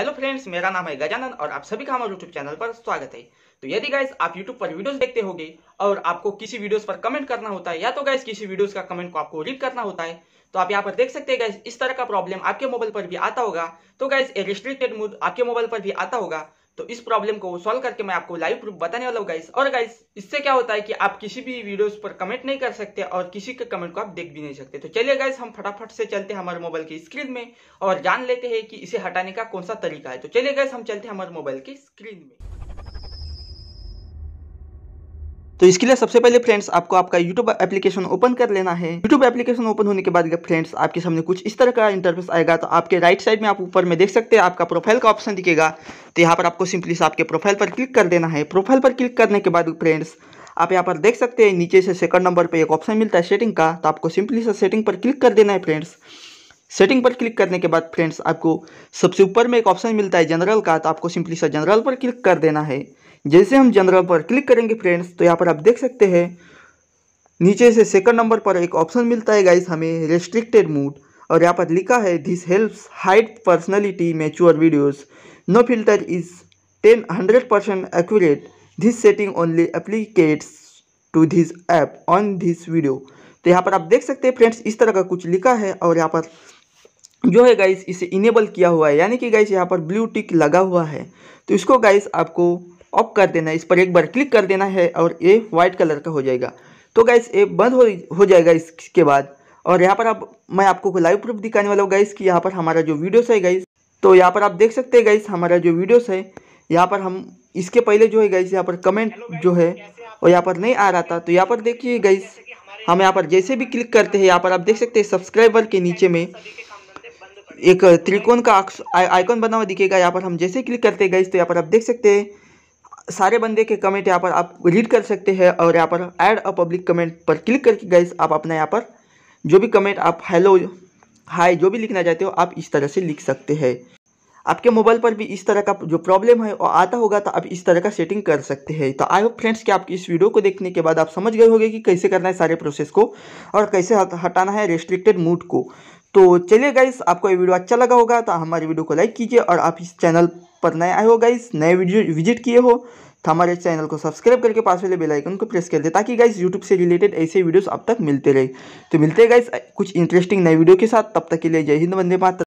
hello friends मेरा नाम है गजानन और आप सभी का हमारे यूट्यूब चैनल पर स्वागत है तो यदि गाइस आप यूट्यूब पर वीडियोस देखते होगे और आपको किसी वीडियोस पर कमेंट करना होता है या तो गाइस किसी वीडियोस का कमेंट को आपको रीड करना होता है तो आप यहाँ पर देख सकते हैं गाइस इस तरह का प्रॉब्लम आपके मोबाइल पर भी आता होगा तो गाइस ए रिस्ट्रिक्टेड मूड आपके मोबाइल पर भी आता होगा तो इस प्रॉब्लम को सॉल्व करके मैं आपको लाइव प्रूफ बताने वाला हूँ गाइस और गाइस इससे क्या होता है कि आप किसी भी वीडियोस पर कमेंट नहीं कर सकते और किसी के कमेंट को आप देख भी नहीं सकते तो चलिए गाइस हम फटाफट से चलते हैं हमारे मोबाइल की स्क्रीन में और जान लेते हैं कि इसे हटाने का कौन सा तरीका है तो चलिए गाइस हम चलते हैं हमारे मोबाइल की स्क्रीन में तो इसके लिए सबसे पहले फ्रेंड्स आपको आपका यूट्यूब एप्लीकेशन ओपन कर लेना है यूट्यूब एप्लीकेशन ओपन होने के बाद फ्रेंड्स आपके सामने कुछ इस तरह का इंटरफेस आएगा तो आपके राइट साइड में आप ऊपर में देख सकते हैं आपका प्रोफाइल का ऑप्शन दिखेगा तो यहाँ पर आपको सिंपली से आपके प्रोफाइल पर क्लिक कर देना है प्रोफाइल पर क्लिक करने के बाद फ्रेंड्स आप यहाँ पर देख सकते हैं नीचे से सेकंड नंबर पर एक ऑप्शन मिलता है सेटिंग का तो आपको सिंपली से सेटिंग पर क्लिक कर देना है फ्रेंड्स सेटिंग पर क्लिक करने के बाद फ्रेंड्स आपको सबसे ऊपर में एक ऑप्शन मिलता है जनरल का तो आपको सिंपली से जनरल पर क्लिक कर देना है जैसे हम जनरल पर क्लिक करेंगे फ्रेंड्स तो यहाँ पर आप देख सकते हैं नीचे से सेकंड नंबर पर एक ऑप्शन मिलता है गाइस हमें रेस्ट्रिक्टेड मूड और यहाँ पर लिखा है दिस हेल्प्स हाइड पर्सनैलिटी mature videos no filter is ten hundred percent accurate this setting only applies to this app on this video तो यहाँ पर आप देख सकते हैं फ्रेंड्स इस तरह का कुछ लिखा है और यहाँ पर जो है गाइस इसे इनेबल किया हुआ है यानी कि गाइस यहाँ पर ब्लू टिक लगा हुआ है तो इसको गाइस आपको ऑफ कर देना इस पर एक बार क्लिक कर देना है और ये वाइट कलर का हो जाएगा तो गैस ये बंद हो हो जाएगा इसके बाद और यहाँ पर आप मैं आपको लाइव प्रूफ दिखाने वाला हूँ गाइस कि यहाँ पर हमारा जो वीडियोस है गाइस तो यहाँ पर आप देख सकते हैं गाइस हमारा जो वीडियोस है यहाँ पर हम इसके पहले जो है गाइस यहाँ पर कमेंट जो है और यहाँ पर नहीं आ रहा था तो यहाँ पर देखिए गाइस हम यहाँ पर जैसे भी क्लिक करते हैं यहाँ पर आप देख सकते हैं सब्सक्राइबर के नीचे में एक त्रिकोण का आइकॉन बना हुआ दिखेगा यहाँ पर हम जैसे क्लिक करते हैं गाइस तो यहाँ पर आप देख सकते हैं सारे बंदे के कमेंट यहाँ पर आप रीड कर सकते हैं और यहाँ पर ऐड अ पब्लिक कमेंट पर क्लिक करके गाइस आप अपना यहाँ पर जो भी कमेंट आप हेलो हाय जो भी लिखना चाहते हो आप इस तरह से लिख सकते हैं आपके मोबाइल पर भी इस तरह का जो प्रॉब्लम है वो आता होगा तो आप इस तरह का सेटिंग कर सकते हैं तो आई होप फ्रेंड्स कि आप इस वीडियो को देखने के बाद आप समझ गए होंगे कि कैसे करना है सारे प्रोसेस को और कैसे हटाना है रेस्ट्रिक्टेड मूड को तो चलिए गाइस आपको ये वीडियो अच्छा लगा होगा तो हमारे वीडियो को लाइक कीजिए और आप इस चैनल पर नए आए हो गाइस नए वीडियो विजिट किए हो तो हमारे चैनल को सब्सक्राइब करके पास वाले बेल आइकन को प्रेस कर दे ताकि गाइस यूट्यूब से रिलेटेड ऐसे वीडियोस आप तक मिलते रहे तो मिलते हैं गाइस कुछ इंटरेस्टिंग नए वीडियो के साथ तब तक के लिए जय हिंद वंदे मातरम